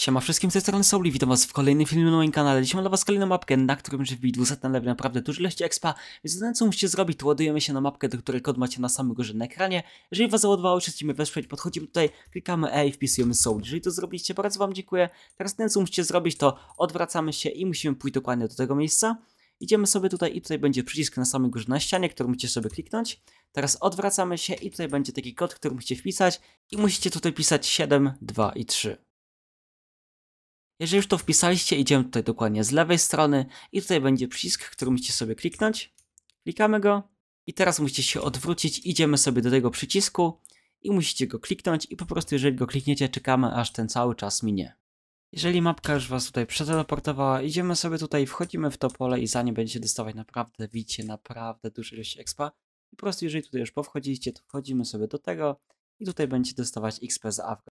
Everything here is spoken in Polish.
Siema wszystkim, z tej strony Souli, witam was w kolejnym filmie na moim kanale. Dzisiaj mam dla was kolejną mapkę, na którym się wbić 200 level naprawdę dużo ilości expa, więc co musicie zrobić, to ładujemy się na mapkę, do której kod macie na samym górze na ekranie. Jeżeli was załadowało, chcecie chcemy wesprzeć, podchodzimy tutaj, klikamy E i wpisujemy Soul. Jeżeli to zrobiliście, bardzo wam dziękuję. Teraz ten co musicie zrobić, to odwracamy się i musimy pójść dokładnie do tego miejsca. Idziemy sobie tutaj i tutaj będzie przycisk na samym górze na ścianie, który musicie sobie kliknąć. Teraz odwracamy się i tutaj będzie taki kod, który musicie wpisać i musicie tutaj pisać 7, 2 i 3. Jeżeli już to wpisaliście, idziemy tutaj dokładnie z lewej strony i tutaj będzie przycisk, który musicie sobie kliknąć. Klikamy go i teraz musicie się odwrócić, idziemy sobie do tego przycisku i musicie go kliknąć i po prostu jeżeli go klikniecie, czekamy aż ten cały czas minie. Jeżeli mapka już was tutaj przeteleportowała, idziemy sobie tutaj, wchodzimy w to pole i za nie będziecie dostawać naprawdę, widzicie, naprawdę dużo ilości expa. I po prostu jeżeli tutaj już powchodziliście, to wchodzimy sobie do tego i tutaj będziecie dostawać XP z Afro.